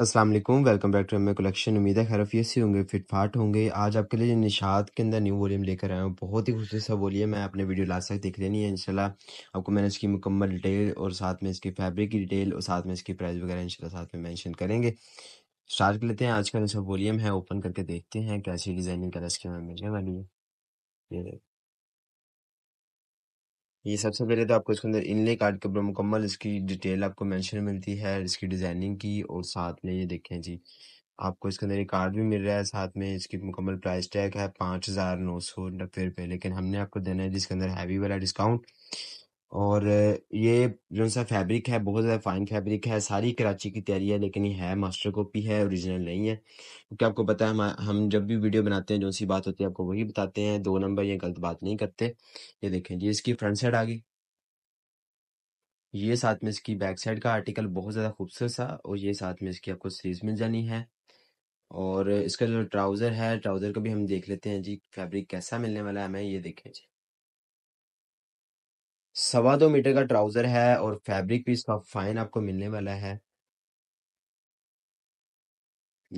Aslam welcome back to M collection उम्मीद है खैर से होंगे फिटफाट होंगे आज आपके लिए निशात के अंदर न्यू वॉल्यूम लेकर आया हूँ बहुत ही खुशी सा बोलिए है आपने वीडियो लास्ट तक देख लेनी है इनशाला आपको मैंने इसकी मुकम्मल डिटेल और साथ में इसकी फैब्रिक की डिटेल और साथ में इसकी प्राइस वगैरह इंशाल्लाह साथ में मैंशन करेंगे स्टार्ट कर लेते हैं आज का जो वॉल्यूम है ओपन करके देखते हैं कैसी डिजाइनिंग कलर इसकी हमें मिल जाए ये सबसे पहले तो आपको इसके अंदर इनले कार्ड के ऊपर मुकम्मल इसकी डिटेल आपको मेंशन मिलती है इसकी डिज़ाइनिंग की और साथ में ये देखें जी आपको इसके अंदर ये कार्ड भी मिल रहा है साथ में इसकी मुकम्मल प्राइस टैग है पाँच हज़ार नौ सौ नब्बे रुपये लेकिन हमने आपको देना है जिसके अंदर हैवी वाला डिस्काउंट और ये जो-सा फैब्रिक है, बहुत ज़्यादा फाइन फैब्रिक है, सारी कराची की तैयारी है, लेकिन ये है मास्टर कॉपी है, ओरिजिनल नहीं है। क्योंकि आपको पता है, हम हम जब भी वीडियो बनाते हैं, जो-सी बात होती है, आपको वही बताते हैं। दो नंबर ये गलत बात नहीं करते। ये देखें जी, इसकी फ्रंट साइड आ गई। ये साथ में इसकी बैक साइड का आर्टिकल बहुत ज़्यादा खूबसूरत-सा और ये साथ में इसकी आपको सीरीज मिल जानी है। और इसका जो ट्राउज़र है, ट्राउज़र का भी हम देख लेते हैं जी, फैब्रिक कैसा मिलने वाला है हमें, ये देखें जी। सवा दो मीटर का ट्राउजर है और फैब्रिक भी इसका फाइन आपको मिलने वाला है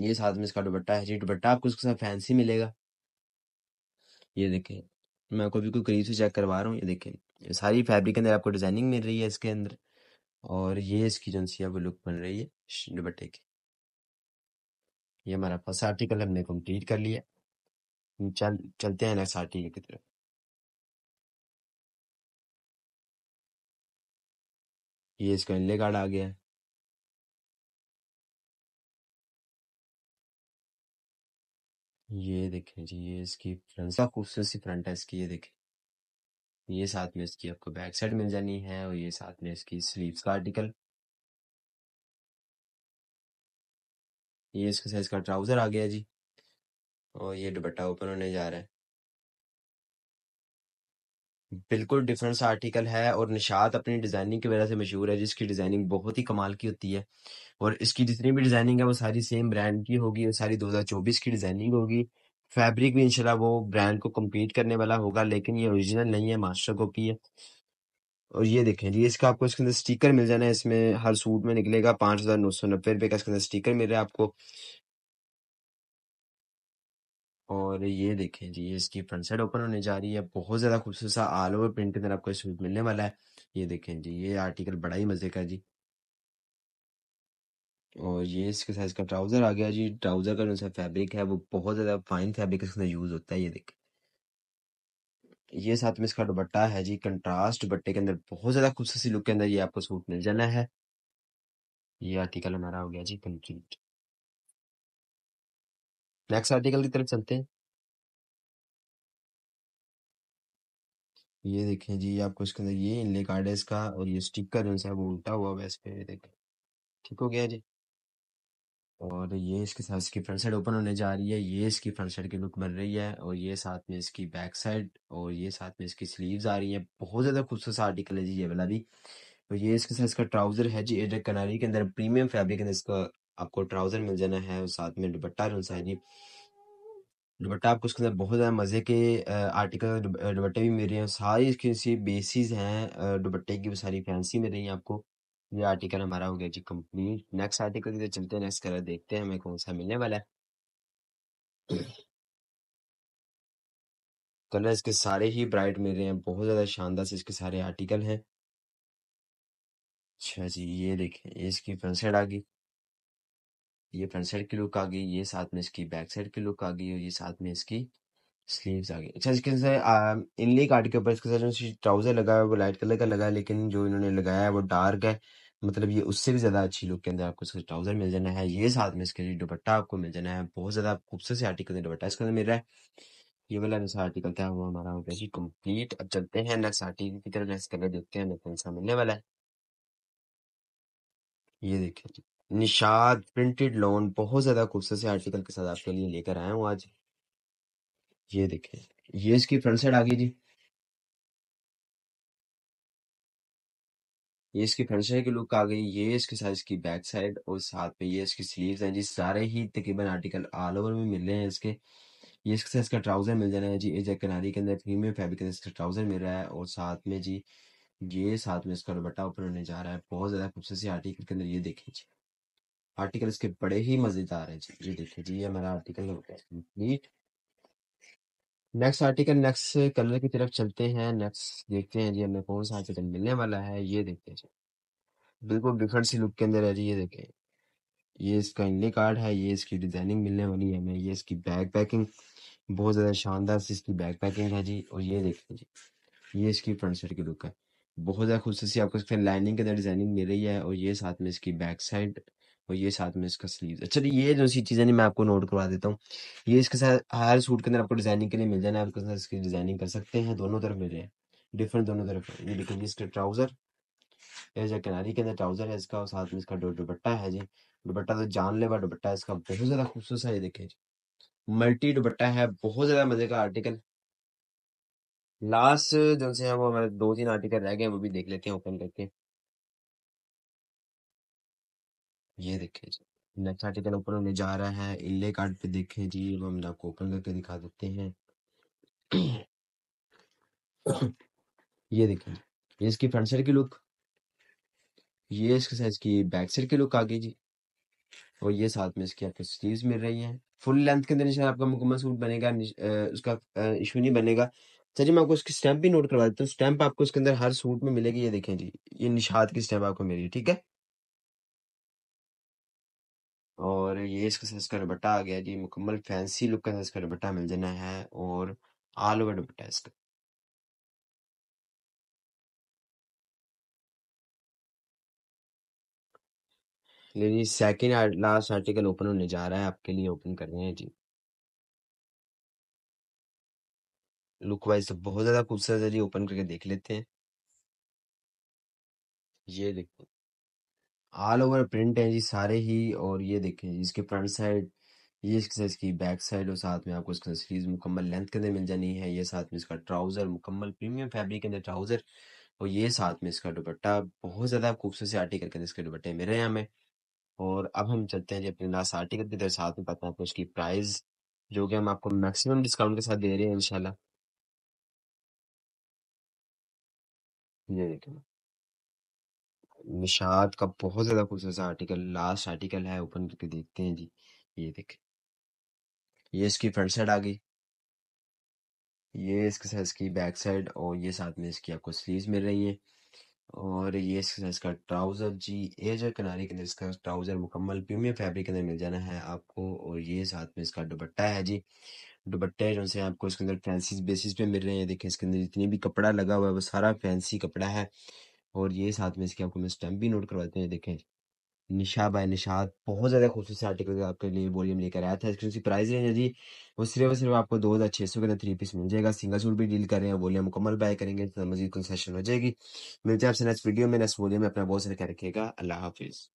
ये साथ में इसका दुपट्टा है जी दुपट्टा आपको इसके साथ फैंसी मिलेगा ये देखें मैं आपको बिल्कुल करीब से चेक करवा रहा हूँ ये देखें सारी फैब्रिक के अंदर आपको डिजाइनिंग मिल रही है इसके अंदर और ये इसकी जो सी वो लुक बन रही है दुपट्टे की ये हमारा फर्स्ट आर्टिकल हमने कंप्लीट कर लिया चल चलते हैं नेक्स्ट आर्टिकल की तरफ ये इसका इनले कार्ड आ गया है ये देखें जी ये इसकी फ्रंट का खूबसूरत सी फ्रंट है इसकी ये देखें ये साथ में इसकी आपको बैक साइड मिल जानी है और ये साथ में इसकी स्लीव्स का आर्टिकल ये इसके साइज का ट्राउजर आ गया जी और ये दुपट्टा ओपन होने जा रहा है बिल्कुल डिफरेंट सा आर्टिकल है और निशात अपनी डिज़ाइनिंग की वजह से मशहूर है जिसकी डिज़ाइनिंग बहुत ही कमाल की होती है और इसकी जितनी भी डिज़ाइनिंग है वो सारी सेम ब्रांड की होगी और सारी 2024 की डिज़ाइनिंग होगी फैब्रिक भी इनशाला वो ब्रांड को कम्पीट करने वाला होगा लेकिन ये ओरिजिनल नहीं है मास्टर कॉपी है और ये देखें जी इसका आपको इसके अंदर स्टिकर मिल जाना है इसमें हर सूट में निकलेगा पाँच हज़ार नौ सौ नब्बे रुपये का इसके अंदर स्टिकर मिल रहा है आपको और ये देखें जी ये इसकी फ्रंट साइड ओपन होने जा रही है बहुत ज़्यादा खूबसूरत सा ऑल ओवर अंदर आपको सूट मिलने वाला है ये देखें जी ये आर्टिकल बड़ा ही मज़े का जी और ये इसके साइज का ट्राउज़र आ गया जी ट्राउज़र का जो सा फैब्रिक है वो बहुत ज़्यादा फाइन फैब्रिक इसमें यूज़ होता है ये देखें ये साथ में इसका दुपट्टा है जी कंट्रास्ट दुपट्टे के अंदर बहुत ज़्यादा खूबसूरत लुक के अंदर ये आपको सूट मिल जाना है ये आर्टिकल हमारा हो गया जी कंप्लीट नेक्स्ट आर्टिकल की तरफ चलते हैं ये देखें जी आपको इसके अंदर ये इनले कार्ड है इसका और ये स्टिकर जो है वो उल्टा हुआ हुआ है इस पर देखें ठीक हो गया जी और ये इसके साथ इसकी फ्रंट साइड ओपन होने जा रही है ये इसकी फ्रंट साइड की लुक बन रही है और ये साथ में इसकी बैक साइड और ये साथ में इसकी स्लीव्स आ रही हैं बहुत ज़्यादा खूबसूरत आर्टिकल है जी ये वाला भी और तो ये इसके साथ इसका ट्राउज़र है जी एडर कनारी के अंदर प्रीमियम फैब्रिक के अंदर इसका आपको ट्राउजर मिल जाना है और साथ में दुपट्टा जो सा है जी दुपट्टा आपको उसके अंदर बहुत ज़्यादा मज़े के आर्टिकल दुपट्टे भी मिल रहे हैं सारी इसकी सी बेसिस हैं दुपट्टे की वो सारी फैंसी मिल रही है आपको ये आर्टिकल हमारा हो गया जी कंप्लीट नेक्स्ट आर्टिकल की चलते हैं नेक्स्ट कलर देखते हैं हमें कौन सा मिलने वाला है कलर इसके सारे ही ब्राइट मिल रहे हैं बहुत ज़्यादा शानदार से इसके सारे आर्टिकल हैं अच्छा जी ये देखें इसकी फ्रंट साइड आ गई ये फ्रंट साइड की लुक आ गई ये साथ में इसकी बैक साइड की लुक आ गई और ये साथ में इसकी स्लीव्स आ गई अच्छा इसके सर इनली कार्ड के ऊपर इसके साथ जो ट्राउजर लगा है वो लाइट कलर का लगा है लेकिन जो इन्होंने लगाया है वो डार्क है मतलब ये उससे भी ज़्यादा अच्छी लुक के अंदर आपको इसका ट्राउजर मिल जाना है ये साथ में इसके दुपट्टा आपको मिल जाना है बहुत ज़्यादा खूबसूरत से आर्टिकल दुपट्टा इसके अंदर मिल रहा है ये वाला जो आर्टिकल था वो हमारा हो गया जी कम्प्लीट अब चलते हैं नेक्स्ट आर्टिकल की तरफ नेक्स्ट कलर देखते हैं हमें कौन सा मिलने वाला है ये देखिए जी निषाद प्रिंटेड लोन बहुत ज्यादा खूबसूरत से आर्टिकल के साथ आपके लिए लेकर आया हूँ आज ये देखें ये इसकी फ्रंट साइड आ गई जी ये इसकी फ्रंट साइड की लुक आ गई ये इसके साथ इसकी बैक साइड और साथ में ये इसकी स्लीव्स हैं जी सारे ही तकरीबन आर्टिकल ऑल ओवर में मिल रहे हैं इसके ये इसके साथ इसका ट्राउजर मिल जाना है जी एजक किनारी के अंदर प्रीमियम फैब्रिक के अंदर इसका ट्राउजर मिल रहा है और साथ में जी ये साथ में इसका दुपट्टा ऊपर होने जा रहा है बहुत ज्यादा खूबसूरत आर्टिकल के अंदर ये देखिए जी आर्टिकल इसके बड़े ही मजेदार है जी ये देखिए जी ये हमारा आर्टिकल हो गया complete next article next colour की तरफ चलते हैं नेक्स्ट देखते हैं जी हमें कौन सा आर्टिकल मिलने वाला है ये देखते हैं जी बिल्कुल डिफरेंट सी लुक के अंदर है जी ये देखें ये इसका इनली कार्ड है ये इसकी डिजाइनिंग मिलने वाली है हमें ये इसकी बैग पैकिंग बहुत ज्यादा शानदार सी इसकी बैग पैकिंग है जी और ये देखें जी ये इसकी फ्रंट साइड की लुक है बहुत ज्यादा खूबसूरत सी आपको इसके लाइनिंग के अंदर डिजाइनिंग मिल रही है और ये साथ में इसकी बैक साइड और ये साथ में इसका स्लीव अच्छा ये जो सी चीज़ें नहीं मैं आपको नोट करवा देता हूँ ये इसके साथ हर सूट के अंदर आपको डिजाइनिंग के लिए मिल जाना है आपके साथ इसकी डिजाइनिंग कर सकते हैं दोनों तरफ मिल रहे हैं डिफरेंट दोनों तरफ ये देखिए जी इसका ट्राउजर यह जो किनारी के अंदर ट्राउजर है इसका और साथ में इसका दुपट्टा है जी दुपट्टा तो जानलेवा दुपट्टा इसका बहुत ज्यादा खूबसूरत है ये देखिए जी मल्टी दुपट्टा है बहुत ज्यादा मजे का आर्टिकल लास्ट जो से है वो हमारे दो तीन आर्टिकल रह गए वो भी देख लेते हैं ओपन करके ये देखे जी नेक्स्ट आर्टिकल ओपन होने जा रहा है इले कार्ड पे देखे जी हम आपको ओपन करके दिखा देते हैं ये देखें ये इसकी फ्रंट साइड की लुक ये इसके साथ इसकी बैक साइड की लुक आ गई जी और ये साथ में इसकी आपको स्लीव मिल रही है फुल लेंथ के अंदर निशान आपका मुकम्मल सूट बनेगा उसका इशू नहीं बनेगा सर जी मैं आपको इसकी स्टैंप भी नोट करवा देता हूँ स्टैम्प आपको इसके अंदर हर सूट में मिलेगी ये देखें जी ये निशाद की स्टैम्प आपको मिलेगी ठीक है और ये इसका साइज दुपट्टा आ गया जी मुकम्मल फैंसी लुक का साइज दुपट्टा मिल जाना है और ऑल ओवर दुपट्टा इसका second art, last article open होने जा रहा है आपके लिए ओपन कर रहे हैं जी लुक वाइज तो बहुत ज्यादा खूबसूरत है जी ओपन करके देख लेते हैं ये देखो ऑल ओवर प्रिंट है जी सारे ही और ये देखें जी इसके फ्रंट साइड ये इसके इसकी बैक साइड और साथ में आपको इसकी सीरीज मुकम्मल लेंथ के अंदर मिल जानी है ये साथ में इसका ट्राउज़र मुकम्मल प्रीमियम फैब्रिक के अंदर ट्राउज़र और ये साथ में इसका दुपट्टा बहुत ज़्यादा खूबसूरत से आर्टिकल के अंदर इसके दुपट्टे मेरे यहाँ में और अब हम चलते हैं जी अपने लास्ट आर्टिकल के अंदर साथ में पता है आपको इसकी प्राइस जो कि हम आपको मैक्सिमम डिस्काउंट के साथ दे रहे हैं इनशाला ये देखें निषाद का बहुत ज़्यादा खूबसूरत आर्टिकल लास्ट आर्टिकल है ओपन करके देखते हैं जी ये देख ये इसकी फ्रंट साइड आ गई ये इसके साथ इसकी बैक साइड और ये साथ में इसकी आपको स्लीव मिल रही है और ये इसके साथ इसका ट्राउज़र जी ये जो किनारे के अंदर इसका ट्राउज़र मुकम्मल प्रीमियम फैब्रिक के अंदर मिल जाना है आपको और ये साथ में इसका दुबट्टा है जी दुबट्टे जो से आपको इसके अंदर फैंसी बेसिस पे मिल रहे हैं देखें इसके अंदर जितनी भी कपड़ा लगा हुआ है वो सारा फैंसी कपड़ा है और ये साथ में इसके आपको मैं स्टैम्प भी नोट करवा करवाते हैं देखें निशा बाय निशाद बहुत ज़्यादा खूबसूरत आर्टिकल आपके लिए वॉल्यूम लेकर आया था इसकी प्राइस रेंज है जी वो सिर्फ और सिर्फ आपको दो हज़ार छः सौ के अंदर थ्री पीस मिल जाएगा सिंगल सूट भी डील कर रहे हैं वॉल्यूम मुकम्मल बाय करेंगे तो मजीद कंसेशन हो जाएगी मिलते हैं आपसे नेक्स्ट वीडियो में नेक्स्ट वॉल्यूम में अपना बहुत सारे सारा रखिएगा अल्लाह हाफिज़